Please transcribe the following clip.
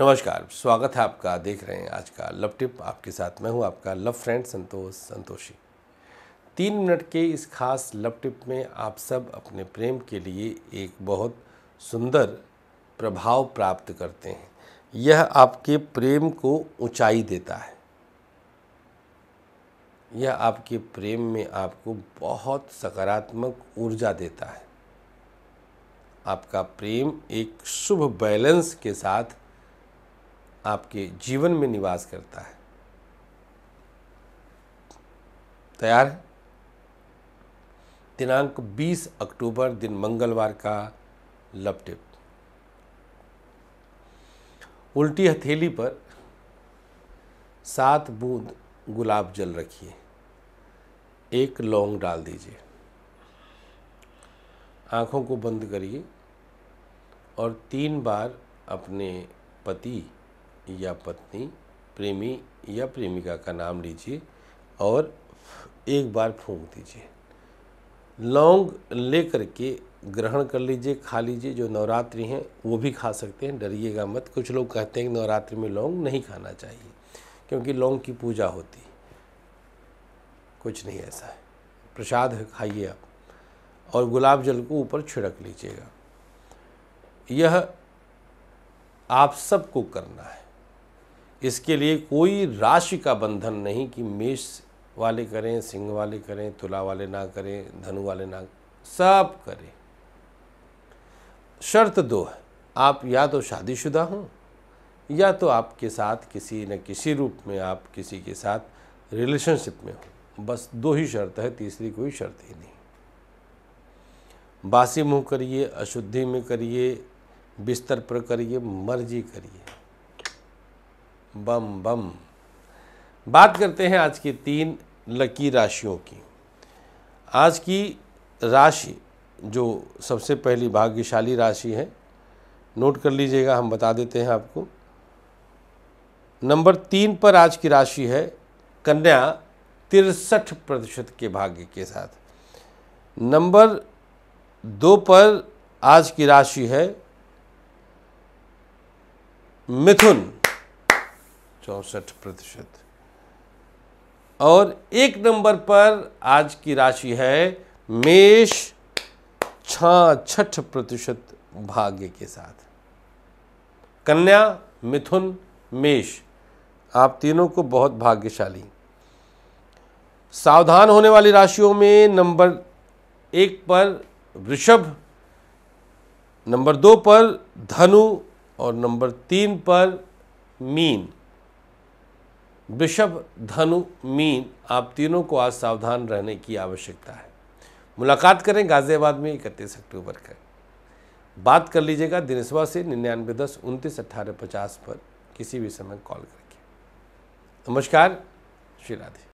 नमस्कार स्वागत है आपका देख रहे हैं आज का लव टिप आपके साथ मैं हूं आपका लव फ्रेंड संतोष संतोषी तीन मिनट के इस खास लव टिप में आप सब अपने प्रेम के लिए एक बहुत सुंदर प्रभाव प्राप्त करते हैं यह आपके प्रेम को ऊंचाई देता है यह आपके प्रेम में आपको बहुत सकारात्मक ऊर्जा देता है आपका प्रेम एक शुभ बैलेंस के साथ आपके जीवन में निवास करता है तैयार है दिनांक 20 अक्टूबर दिन मंगलवार का लव टिप उल्टी हथेली पर सात बूंद गुलाब जल रखिए एक लौंग डाल दीजिए आँखों को बंद करिए और तीन बार अपने पति या पत्नी प्रेमी या प्रेमिका का नाम लीजिए और एक बार फूंक दीजिए लौंग ले करके ग्रहण कर लीजिए खा लीजिए जो नवरात्रि हैं वो भी खा सकते हैं डरिएगा मत कुछ लोग कहते हैं कि नवरात्रि में लौंग नहीं खाना चाहिए क्योंकि लौंग की पूजा होती कुछ नहीं ऐसा है प्रसाद खाइए आप और गुलाब जल को ऊपर छिड़क लीजिएगा यह आप सबको करना है इसके लिए कोई राशि का बंधन नहीं कि मेष वाले करें सिंह वाले करें तुला वाले ना करें धनु वाले ना सब करें शर्त दो है आप या तो शादीशुदा हों या तो आपके साथ किसी न किसी रूप में आप किसी के साथ रिलेशनशिप में हो बस दो ही शर्त है तीसरी कोई शर्त ही नहीं बासी मुंह करिए अशुद्धि में करिए बिस्तर पर करिए मर्जी करिए बम बम बात करते हैं आज की तीन लकी राशियों की आज की राशि जो सबसे पहली भाग्यशाली राशि है नोट कर लीजिएगा हम बता देते हैं आपको नंबर तीन पर आज की राशि है कन्या तिरसठ प्रतिशत के भाग्य के साथ नंबर दो पर आज की राशि है मिथुन चौसठ प्रतिशत और एक नंबर पर आज की राशि है मेष छठ प्रतिशत भाग्य के साथ कन्या मिथुन मेष आप तीनों को बहुत भाग्यशाली सावधान होने वाली राशियों में नंबर एक पर वृषभ नंबर दो पर धनु और नंबर तीन पर मीन वृषभ धनु मीन आप तीनों को आज सावधान रहने की आवश्यकता है मुलाकात करें गाजियाबाद में इकतीस अक्टूबर का बात कर लीजिएगा दिनेशवा से निन्यानवे दस उनतीस अट्ठारह पचास पर किसी भी समय कॉल करके नमस्कार श्री राधे